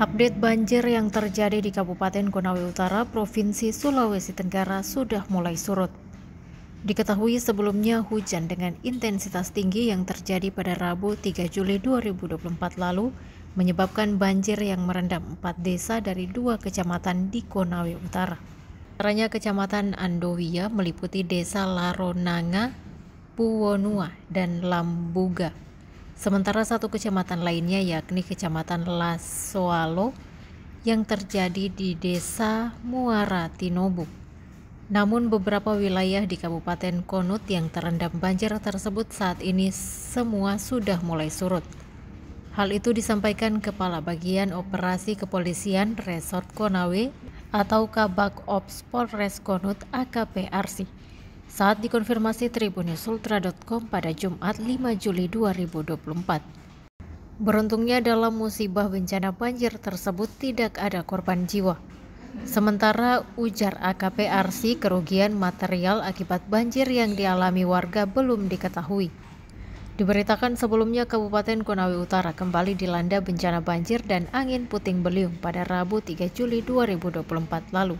Update banjir yang terjadi di Kabupaten Konawe Utara, Provinsi Sulawesi Tenggara sudah mulai surut. Diketahui sebelumnya hujan dengan intensitas tinggi yang terjadi pada Rabu 3 Juli 2024 lalu menyebabkan banjir yang merendam empat desa dari dua kecamatan di Konawe Utara. Caranya kecamatan Andowia, meliputi desa Laronanga, Puwonua, dan Lambuga. Sementara satu kecamatan lainnya yakni Kecamatan Lasoalo yang terjadi di Desa Muara Tinobu. Namun beberapa wilayah di Kabupaten Konut yang terendam banjir tersebut saat ini semua sudah mulai surut. Hal itu disampaikan Kepala Bagian Operasi Kepolisian Resort Konawe atau Kabak Ops Polres Konut AKP Arsi saat dikonfirmasi tribunesultra.com pada Jumat 5 Juli 2024. Beruntungnya dalam musibah bencana banjir tersebut tidak ada korban jiwa. Sementara ujar AKP Arsi kerugian material akibat banjir yang dialami warga belum diketahui. Diberitakan sebelumnya Kabupaten Konawe Utara kembali dilanda bencana banjir dan angin puting beliung pada Rabu 3 Juli 2024 lalu.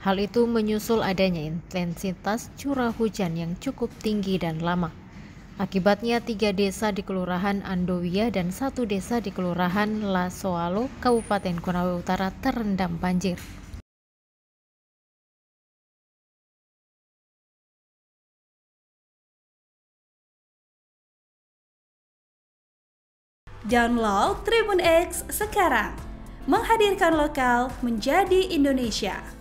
Hal itu menyusul adanya intensitas curah hujan yang cukup tinggi dan lama. Akibatnya tiga desa di Kelurahan Andowia dan satu desa di Kelurahan Lasoalo, Kabupaten Konawe Utara terendam banjir. Download Tribun X sekarang, menghadirkan lokal menjadi Indonesia.